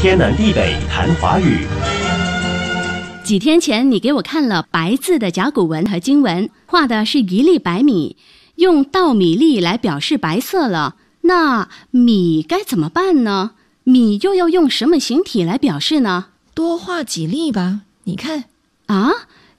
天南地北谈华语。几天前，你给我看了白字的甲骨文和经文，画的是一粒白米，用稻米粒来表示白色了。那米该怎么办呢？米又要用什么形体来表示呢？多画几粒吧。你看，啊，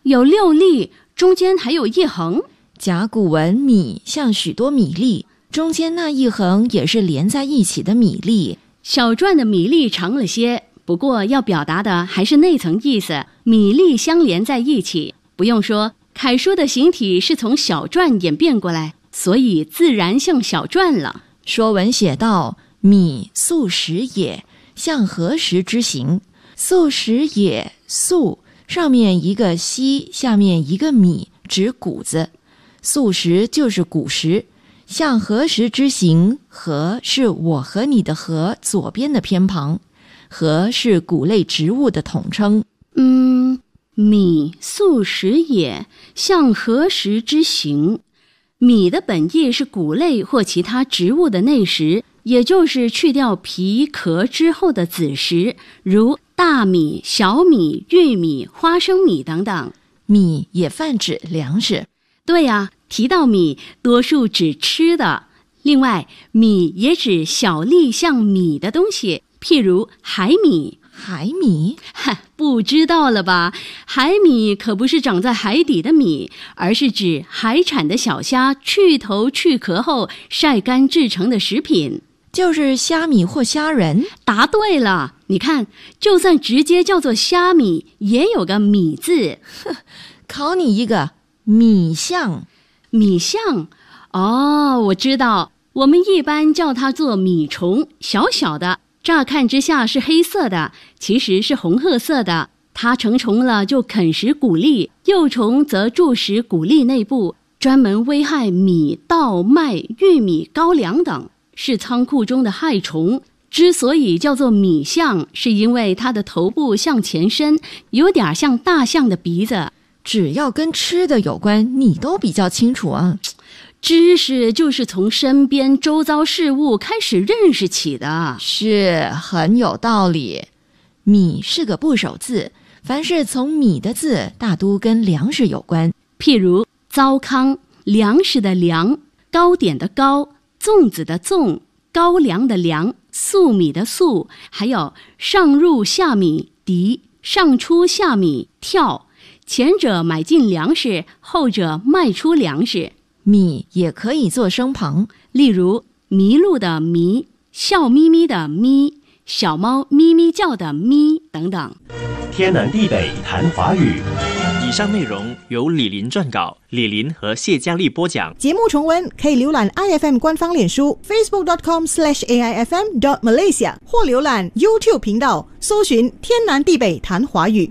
有六粒，中间还有一横。甲骨文米像许多米粒，中间那一横也是连在一起的米粒。小篆的米粒长了些，不过要表达的还是那层意思。米粒相连在一起，不用说，楷书的形体是从小篆演变过来，所以自然像小篆了。说文写道：“米，粟食也，象何实之形。粟食也，粟上面一个西，下面一个米，指谷子。素食就是谷食。”向何时之行？何是我和你的何左边的偏旁。何是谷类植物的统称。嗯，米素食也。向何时之行？米的本意是谷类或其他植物的内食，也就是去掉皮壳之后的子食，如大米、小米、玉米、花生米等等。米也泛指粮食。对呀。提到米，多数指吃的。另外，米也指小粒像米的东西，譬如海米。海米？哈，不知道了吧？海米可不是长在海底的米，而是指海产的小虾去头去壳后晒干制成的食品，就是虾米或虾仁。答对了。你看，就算直接叫做虾米，也有个米字。考你一个米象。米象，哦，我知道，我们一般叫它做米虫，小小的，乍看之下是黑色的，其实是红褐色的。它成虫了就啃食谷粒，幼虫则蛀食谷粒内部，专门危害米、稻、麦、玉米、高粱等，是仓库中的害虫。之所以叫做米象，是因为它的头部向前伸，有点像大象的鼻子。只要跟吃的有关，你都比较清楚啊。知识就是从身边周遭事物开始认识起的，是很有道理。米是个部首字，凡是从米的字，大都跟粮食有关。譬如糟糠、粮食的粮、糕点的糕、粽子的粽、高粱的粱、粟米的粟，还有上入下米敌，上出下米跳。前者买进粮食，后者卖出粮食。米也可以做声旁，例如“麋鹿”的“麋”，“笑眯眯”的“眯”，“小猫咪咪叫”的“咪”等等。天南地北谈华语。以上内容由李林撰稿，李林和谢佳丽播讲。节目重温，可以浏览 i f m 官方脸书 facebook dot com slash a i f m dot malaysia，或浏览 YouTube 频道，搜寻“天南地北谈华语”。